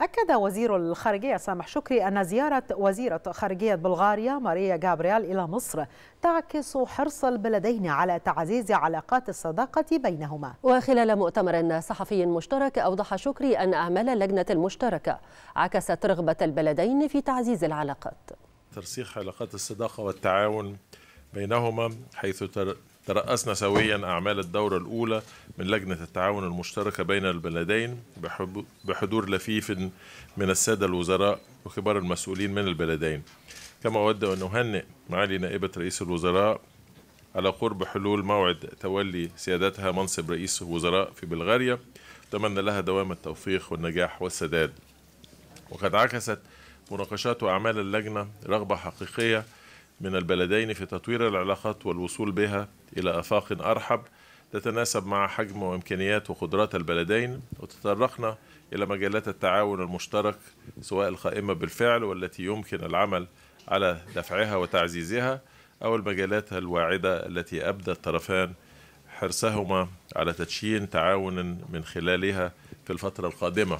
أكد وزير الخارجية سامح شكري أن زيارة وزيرة خارجية بلغاريا ماريا جابريال إلى مصر تعكس حرص البلدين على تعزيز علاقات الصداقة بينهما وخلال مؤتمر صحفي مشترك أوضح شكري أن أعمال اللجنة المشتركة عكست رغبة البلدين في تعزيز العلاقات ترسيخ علاقات الصداقة والتعاون بينهما حيث ترأسنا سويا أعمال الدورة الأولى من لجنة التعاون المشتركة بين البلدين بحضور لفيف من السادة الوزراء وكبار المسؤولين من البلدين كما أود أن أهنئ معالي نائبة رئيس الوزراء على قرب حلول موعد تولي سيادتها منصب رئيس الوزراء في بلغاريا أتمنى لها دوام التوفيق والنجاح والسداد وقد عكست مناقشات وأعمال اللجنة رغبة حقيقية من البلدين في تطوير العلاقات والوصول بها إلى آفاق أرحب تتناسب مع حجم وإمكانيات وقدرات البلدين وتطرقنا إلى مجالات التعاون المشترك سواء القائمة بالفعل والتي يمكن العمل على دفعها وتعزيزها أو المجالات الواعدة التي أبدى الطرفان حرصهما على تدشين تعاون من خلالها في الفترة القادمة